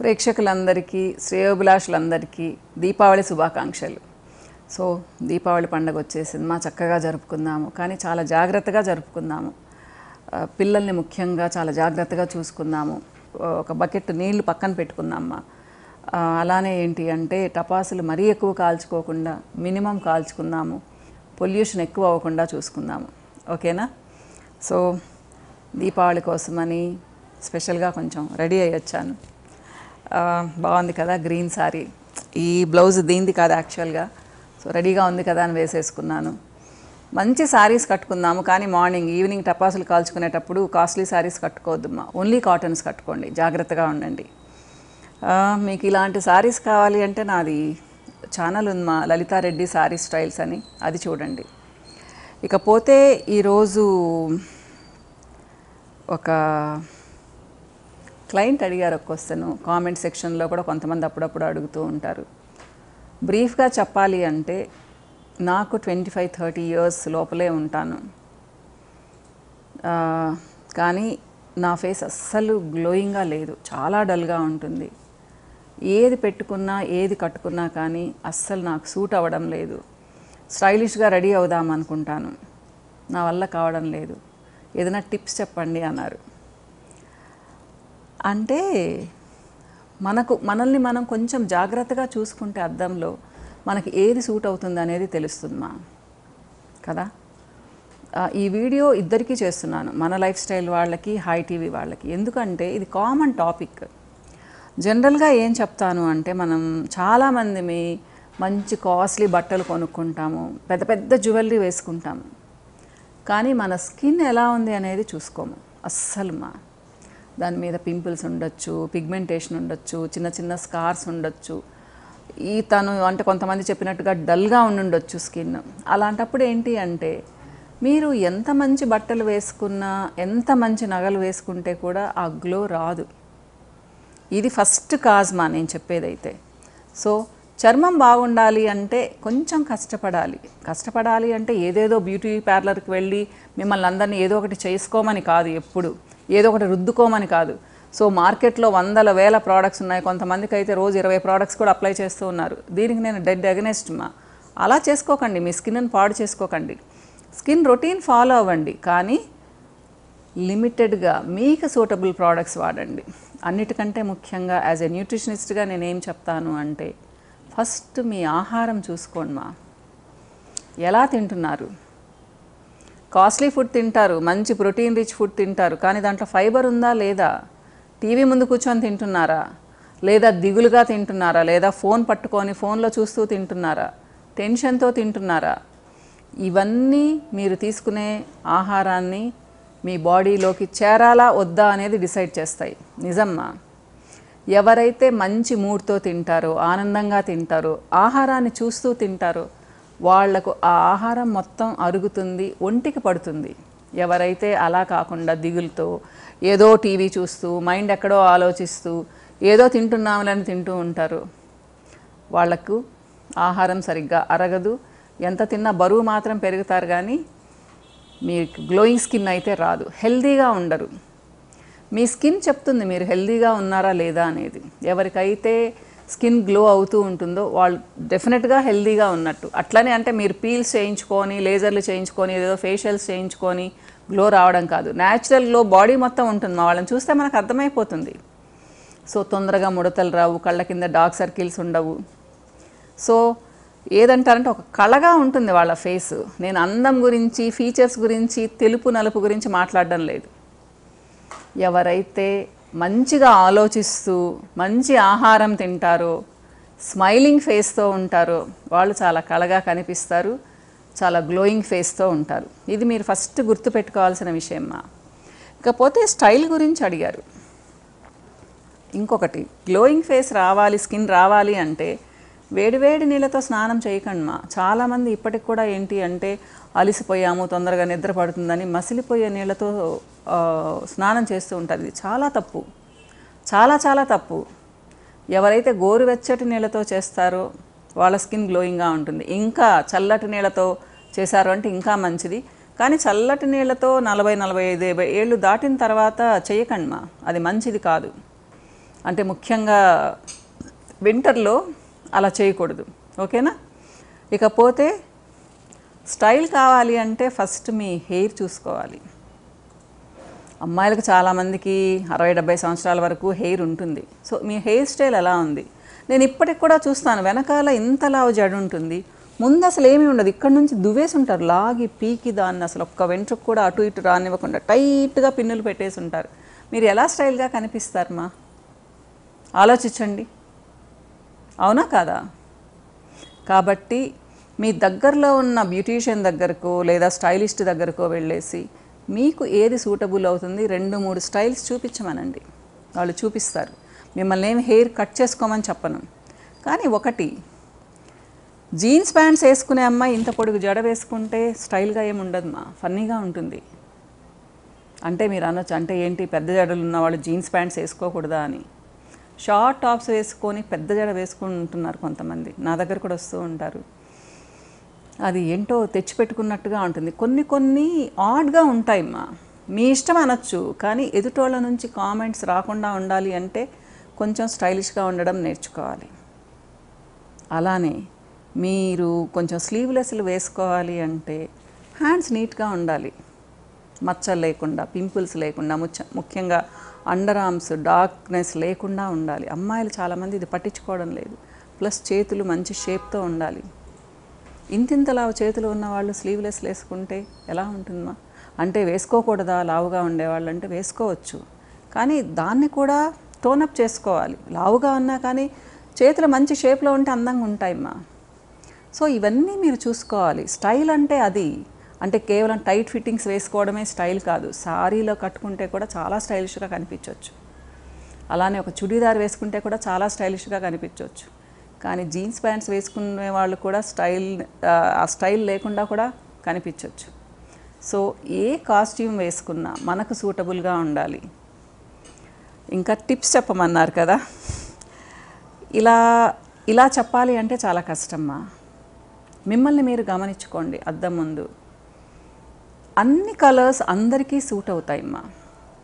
ప్రేక్షకులందరికీ శ్రేయోభిలాషులందరికీ దీపావళి శుభాకాంక్షలు సో దీపావళి పండుగ వచ్చేసింది మా చక్కగా జరుపుకుందాము కానీ చాలా జాగ్రత్తగా జరుపుకుందాము పిల్లల్ని ముఖ్యంగా చాలా జాగ్రత్తగా చూసుకుందాము ఒక బకెట్ నీళ్లు పక్కన పెట్టుకుందామా అలానే ఏంటి అంటే టపాసులు మరీ ఎక్కువ కాల్చుకోకుండా మినిమం కాల్చుకుందాము పొల్యూషన్ ఎక్కువ అవ్వకుండా చూసుకుందాము ఓకేనా సో దీపావళి కోసమని స్పెషల్గా కొంచెం రెడీ అయ్యి వచ్చాను బాగుంది కదా గ్రీన్ సారీ ఈ బ్లౌజ్ దీనిది కాదు యాక్చువల్గా సో రెడీగా ఉంది కదా అని వేసేసుకున్నాను మంచి శారీస్ కట్టుకుందాము కానీ మార్నింగ్ ఈవినింగ్ టపాసులు కాల్చుకునేటప్పుడు కాస్ట్లీ శారీస్ కట్టుకోవద్దమ్మా ఓన్లీ కాటన్స్ కట్టుకోండి జాగ్రత్తగా ఉండండి మీకు ఇలాంటి శారీస్ కావాలి అంటే నాది ఛానల్ ఉంది మా లలితారెడ్డి శారీ స్టైల్స్ అని అది చూడండి ఇకపోతే ఈరోజు ఒక క్లయింట్ అడిగారు ఒక క్వశ్చన్ కామెంట్ సెక్షన్లో కూడా కొంతమంది అప్పుడప్పుడు అడుగుతూ ఉంటారు బ్రీఫ్గా చెప్పాలి అంటే నాకు ట్వంటీ ఫైవ్ థర్టీ ఇయర్స్ లోపలే ఉంటాను కానీ నా ఫేస్ అస్సలు గ్లోయింగ్గా లేదు చాలా డల్గా ఉంటుంది ఏది పెట్టుకున్నా ఏది కట్టుకున్నా కానీ అస్సలు నాకు సూట్ అవ్వడం లేదు స్టైలిష్గా రెడీ అవుదాం అనుకుంటాను నా వల్ల కావడం లేదు ఏదైనా టిప్స్ చెప్పండి అన్నారు అంటే మనకు మనల్ని మనం కొంచెం జాగ్రత్తగా చూసుకుంటే అద్దంలో మనకి ఏది సూట్ అవుతుంది అనేది తెలుస్తుందా కదా ఈ వీడియో ఇద్దరికీ చేస్తున్నాను మన లైఫ్ స్టైల్ వాళ్ళకి హై టీవీ వాళ్ళకి ఎందుకంటే ఇది కామన్ టాపిక్ జనరల్గా ఏం చెప్తాను అంటే మనం చాలామంది మంచి కాస్ట్లీ బట్టలు కొనుక్కుంటాము పెద్ద పెద్ద జ్యువెలరీ వేసుకుంటాము కానీ మన స్కిన్ ఎలా ఉంది అనేది చూసుకోము అస్సలు మా దాని మీద పింపుల్స్ ఉండొచ్చు పిగ్మెంటేషన్ ఉండొచ్చు చిన్న చిన్న స్కార్స్ ఉండొచ్చు ఈ తను అంటే కొంతమంది చెప్పినట్టుగా డల్గా ఉండుండొచ్చు స్కిన్ అలాంటప్పుడు ఏంటి అంటే మీరు ఎంత మంచి బట్టలు వేసుకున్నా ఎంత మంచి నగలు వేసుకుంటే కూడా ఆ గ్లో రాదు ఇది ఫస్ట్ కాజ్మా నేను చెప్పేదైతే సో చర్మం బాగుండాలి అంటే కొంచెం కష్టపడాలి కష్టపడాలి అంటే ఏదేదో బ్యూటీ పార్లర్కి వెళ్ళి మిమ్మల్ని అందరినీ ఏదో ఒకటి చేసుకోమని కాదు ఎప్పుడు ఏదో ఒకటి రుద్దుకోమని కాదు సో మార్కెట్లో వందల వేల ప్రోడక్ట్స్ ఉన్నాయి కొంతమందికి అయితే రోజు ఇరవై ప్రోడక్ట్స్ కూడా అప్లై చేస్తూ ఉన్నారు దీనికి నేను డెడ్ అగెనెస్ట్ మా అలా చేసుకోకండి మీ స్కిన్ని పాడు చేసుకోకండి స్కిన్ రొటీన్ ఫాలో అవ్వండి కానీ లిమిటెడ్గా మీకు సూటబుల్ ప్రోడక్ట్స్ వాడండి అన్నిటికంటే ముఖ్యంగా యాజ్ ఎ న్యూట్రిషనిస్ట్గా నేనేం చెప్తాను అంటే ఫస్ట్ మీ ఆహారం చూసుకోండి మా ఎలా తింటున్నారు కాస్ట్లీ ఫుడ్ తింటారు మంచి ప్రోటీన్ రిచ్ ఫుడ్ తింటారు కానీ దాంట్లో ఫైబర్ ఉందా లేదా టీవీ ముందు కూర్చొని తింటున్నారా లేదా దిగులుగా తింటున్నారా లేదా ఫోన్ పట్టుకొని ఫోన్లో చూస్తూ తింటున్నారా టెన్షన్తో తింటున్నారా ఇవన్నీ మీరు తీసుకునే ఆహారాన్ని మీ బాడీలోకి చేరాలా వద్దా అనేది డిసైడ్ చేస్తాయి నిజమ్మా ఎవరైతే మంచి మూడ్తో తింటారో ఆనందంగా తింటారో ఆహారాన్ని చూస్తూ తింటారో వాళ్లకు ఆ ఆహారం మొత్తం అరుగుతుంది ఒంటికి పడుతుంది ఎవరైతే అలా కాకుండా దిగులుతో ఏదో టీవీ చూస్తూ మైండ్ ఎక్కడో ఆలోచిస్తూ ఏదో తింటున్నాములని తింటూ ఉంటారు వాళ్లకు ఆహారం సరిగ్గా అరగదు ఎంత తిన్నా బరువు మాత్రం పెరుగుతారు కానీ మీ గ్లోయింగ్ స్కిన్ అయితే రాదు హెల్దీగా ఉండరు మీ స్కిన్ చెప్తుంది మీరు హెల్దీగా ఉన్నారా లేదా అనేది ఎవరికైతే స్కిన్ గ్లో అవుతూ ఉంటుందో వాళ్ళు డెఫినెట్గా హెల్దీగా ఉన్నట్టు అట్లనే అంటే మీరు పీల్స్ చేయించుకొని లేజర్లు చేయించుకొని ఏదో ఫేషియల్స్ చేయించుకొని గ్లో రావడం కాదు న్యాచురల్ గ్లో బాడీ మొత్తం ఉంటుంది మా వాళ్ళని చూస్తే మనకు అర్థమైపోతుంది సో తొందరగా ముడతలు రావు కళ్ళ కింద డార్క్ సర్కిల్స్ ఉండవు సో ఏదంటారంటే ఒక కళగా ఉంటుంది వాళ్ళ ఫేస్ నేను అందం గురించి ఫీచర్స్ గురించి తెలుపు నలుపు గురించి మాట్లాడడం లేదు ఎవరైతే మంచిగా ఆలోచిస్తూ మంచి ఆహారం తింటారు స్మైలింగ్ ఫేస్తో ఉంటారో వాళ్ళు చాలా కళగా కనిపిస్తారు చాలా గ్లోయింగ్ ఫేస్తో ఉంటారు ఇది మీరు ఫస్ట్ గుర్తుపెట్టుకోవాల్సిన విషయమ్మా ఇకపోతే స్టైల్ గురించి అడిగారు ఇంకొకటి గ్లోయింగ్ ఫేస్ రావాలి స్కిన్ రావాలి అంటే వేడివేడి నీళ్ళతో స్నానం చేయకండిమా చాలామంది ఇప్పటికి కూడా ఏంటి అంటే అలిసిపోయాము తొందరగా నిద్ర పడుతుందని మసిలిపోయే నీళ్ళతో స్నానం చేస్తూ ఉంటారు ఇది చాలా తప్పు చాలా చాలా తప్పు ఎవరైతే గోరువెచ్చటి నీళ్ళతో చేస్తారో వాళ్ళ స్కిన్ గ్లోయింగ్గా ఉంటుంది ఇంకా చల్లటి నీళ్ళతో చేశారు అంటే ఇంకా మంచిది కానీ చల్లటి నీళ్ళతో నలభై నలభై ఐదు యాభై ఏళ్ళు దాటిన తర్వాత చేయకండి మా అది మంచిది కాదు అంటే ముఖ్యంగా వింటర్లో అలా చేయకూడదు ఓకేనా ఇకపోతే స్టైల్ కావాలి అంటే ఫస్ట్ మీ హెయిర్ చూసుకోవాలి అమ్మాయిలకు చాలామందికి అరవై డెబ్బై సంవత్సరాల వరకు హెయిర్ ఉంటుంది సో మీ హెయిర్ స్టైల్ ఎలా ఉంది నేను ఇప్పటికి కూడా చూస్తాను వెనకాల ఇంత లావు జడు ఉంటుంది ముందు అసలు ఏమీ ఉండదు ఇక్కడ నుంచి దువ్వేసి ఉంటారు లాగి పీకి దాన్ని అసలు ఒక్క వెంట్రుకు కూడా అటు ఇటు రానివ్వకుండా టైట్గా పిన్నులు పెట్టేసి ఉంటారు మీరు ఎలా స్టైల్గా కనిపిస్తారమ్మా ఆలోచించండి అవునా కాదా కాబట్టి మీ దగ్గరలో ఉన్న బ్యూటీషియన్ దగ్గరకు లేదా స్టైలిస్ట్ దగ్గరకో వెళ్ళేసి మీకు ఏది సూటబుల్ అవుతుంది రెండు మూడు స్టైల్స్ చూపించమనండి వాళ్ళు చూపిస్తారు మిమ్మల్ని ఏమి హెయిర్ కట్ చేసుకోమని చెప్పను కానీ ఒకటి జీన్స్ ప్యాంట్స్ వేసుకునే అమ్మాయి ఇంత పొడుగు జడ వేసుకుంటే స్టైల్గా ఏమి ఉండదు మా ఫన్నీగా ఉంటుంది అంటే మీరు అనొచ్చు అంటే ఏంటి పెద్ద జడలు ఉన్నవాళ్ళు జీన్స్ ప్యాంట్స్ వేసుకోకూడదా అని షార్ట్ టాప్స్ వేసుకొని పెద్ద జడ వేసుకుంటున్నారు కొంతమంది నా దగ్గర కూడా వస్తూ ఉంటారు అది ఏంటో తెచ్చిపెట్టుకున్నట్టుగా ఉంటుంది కొన్ని కొన్ని ఆడ్గా ఉంటాయమ్మా మీ ఇష్టం అనొచ్చు కానీ ఎదుటోళ్ళ నుంచి కామెంట్స్ రాకుండా ఉండాలి అంటే కొంచెం స్టైలిష్గా ఉండడం నేర్చుకోవాలి అలానే మీరు కొంచెం స్లీవ్లెస్లు వేసుకోవాలి అంటే హ్యాండ్స్ నీట్గా ఉండాలి మచ్చలు లేకుండా పింపుల్స్ లేకుండా ముచ్చ ముఖ్యంగా అండర్ ఆర్మ్స్ డార్క్నెస్ లేకుండా ఉండాలి అమ్మాయిలు చాలామంది ఇది పట్టించుకోవడం లేదు ప్లస్ చేతులు మంచి షేప్తో ఉండాలి ఇంతింతలా చేతులు ఉన్న వాళ్ళు స్లీవ్లెస్ వేసుకుంటే ఎలా ఉంటుందా అంటే వేసుకోకూడదా లావుగా ఉండేవాళ్ళు అంటే వేసుకోవచ్చు కానీ దాన్ని కూడా టోనప్ చేసుకోవాలి లావుగా ఉన్నా కానీ చేతులు మంచి షేప్లో ఉంటే అందంగా ఉంటాయమ్మా సో ఇవన్నీ మీరు చూసుకోవాలి స్టైల్ అంటే అది అంటే కేవలం టైట్ ఫిట్టింగ్స్ వేసుకోవడమే స్టైల్ కాదు శారీలో కట్టుకుంటే కూడా చాలా స్టైలిష్గా కనిపించవచ్చు అలానే ఒక చుడీదార్ వేసుకుంటే కూడా చాలా స్టైలిష్గా కనిపించవచ్చు కానీ జీన్స్ ప్యాంట్స్ వేసుకునే వాళ్ళు కూడా స్టైల్ ఆ స్టైల్ లేకుండా కూడా కనిపించవచ్చు సో ఏ కాస్ట్యూమ్ వేసుకున్నా మనకు సూటబుల్గా ఉండాలి ఇంకా టిప్స్ చెప్పమన్నారు కదా ఇలా ఇలా చెప్పాలి అంటే చాలా కష్టమ్మా మిమ్మల్ని మీరు గమనించుకోండి అద్దం ముందు అన్ని కలర్స్ అందరికీ సూట్ అవుతాయమ్మా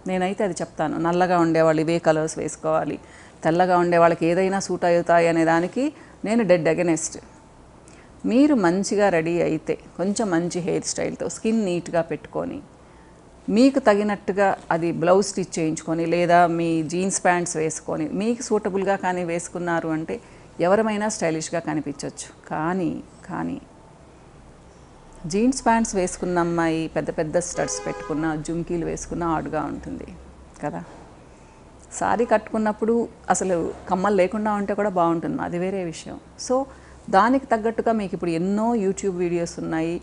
నేనైతే అది చెప్తాను నల్లగా ఉండేవాళ్ళు ఇవే కలర్స్ వేసుకోవాలి తెల్లగా ఉండే వాళ్ళకి ఏదైనా సూట్ అవుతాయి అనే దానికి నేను డెడ్ అగెనెస్ట్ మీరు మంచిగా రెడీ అయితే కొంచెం మంచి హెయిర్ స్టైల్తో స్కిన్ నీట్గా పెట్టుకొని మీకు తగినట్టుగా అది బ్లౌజ్ స్టిచ్ చేయించుకొని లేదా మీ జీన్స్ ప్యాంట్స్ వేసుకొని మీకు సూటబుల్గా కానీ వేసుకున్నారు అంటే ఎవరమైనా స్టైలిష్గా కనిపించవచ్చు కానీ కానీ జీన్స్ ప్యాంట్స్ వేసుకున్న అమ్మాయి పెద్ద పెద్ద స్టడ్స్ పెట్టుకున్న జుంకీలు వేసుకున్న ఆడుగా ఉంటుంది కదా శారీ కట్టుకున్నప్పుడు అసలు కమ్మలు లేకుండా ఉంటే కూడా బాగుంటుంది అది వేరే విషయం సో దానికి తగ్గట్టుగా మీకు ఇప్పుడు ఎన్నో యూట్యూబ్ వీడియోస్ ఉన్నాయి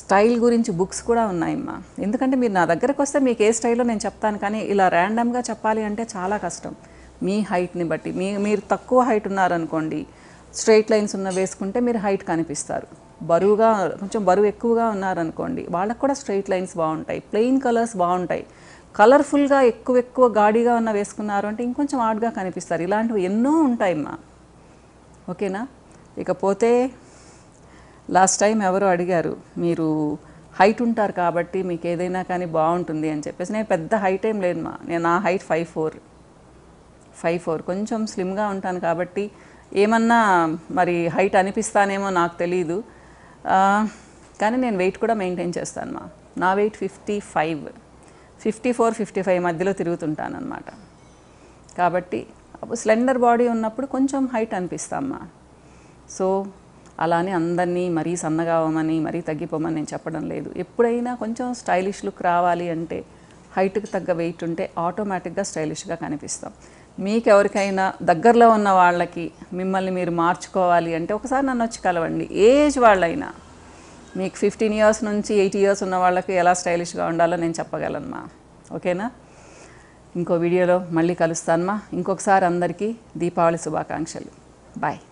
స్టైల్ గురించి బుక్స్ కూడా ఉన్నాయమ్మా ఎందుకంటే మీరు నా దగ్గరకు వస్తే మీకు ఏ స్టైల్లో నేను చెప్తాను కానీ ఇలా ర్యాండమ్గా చెప్పాలి అంటే చాలా కష్టం మీ హైట్ని బట్టి మీ మీరు తక్కువ హైట్ ఉన్నారనుకోండి స్ట్రైట్ లైన్స్ ఉన్న వేసుకుంటే మీరు హైట్ కనిపిస్తారు బరువుగా కొంచెం బరువు ఎక్కువగా ఉన్నారనుకోండి వాళ్ళకు కూడా స్ట్రైట్ లైన్స్ బాగుంటాయి ప్లెయిన్ కలర్స్ బాగుంటాయి కలర్ఫుల్గా ఎక్కువ ఎక్కువ గాడిగా ఉన్న వేసుకున్నారు అంటే ఇంకొంచెం ఆడ్గా కనిపిస్తారు ఇలాంటివి ఎన్నో ఉంటాయమ్మా ఓకేనా ఇకపోతే లాస్ట్ టైం ఎవరు అడిగారు మీరు హైట్ ఉంటారు కాబట్టి మీకు ఏదైనా కానీ బాగుంటుంది అని చెప్పేసి నేను పెద్ద హైట్ ఏం లేదమ్మా నేను నా height five four five four కొంచెం స్లిమ్గా ఉంటాను కాబట్టి ఏమన్నా మరి హైట్ అనిపిస్తానేమో నాకు తెలీదు కానీ నేను వెయిట్ కూడా మెయింటైన్ చేస్తాను మా నా weight fifty five fifty four fifty five మధ్యలో తిరుగుతుంటానమాట కాబట్టి స్లెండర్ బాడీ ఉన్నప్పుడు కొంచెం హైట్ అనిపిస్తామ్మా సో అలానే అందరినీ మరీ సన్నగా అవ్వమని మరీ తగ్గిపోమని నేను చెప్పడం లేదు ఎప్పుడైనా కొంచెం స్టైలిష్ లుక్ రావాలి అంటే హైట్కి తగ్గ వెయిట్ ఉంటే ఆటోమేటిక్గా స్టైలిష్గా కనిపిస్తాం మీకు ఎవరికైనా దగ్గరలో ఉన్న వాళ్ళకి మిమ్మల్ని మీరు మార్చుకోవాలి అంటే ఒకసారి నన్ను వచ్చి కలవండి ఏజ్ వాళ్ళైనా మీకు ఫిఫ్టీన్ ఇయర్స్ నుంచి ఎయిటీ ఇయర్స్ ఉన్న వాళ్ళకి ఎలా స్టైలిష్గా ఉండాలో నేను చెప్పగలనుమా ఓకేనా ఇంకో వీడియోలో మళ్ళీ కలుస్తానుమా ఇంకొకసారి అందరికీ దీపావళి శుభాకాంక్షలు బాయ్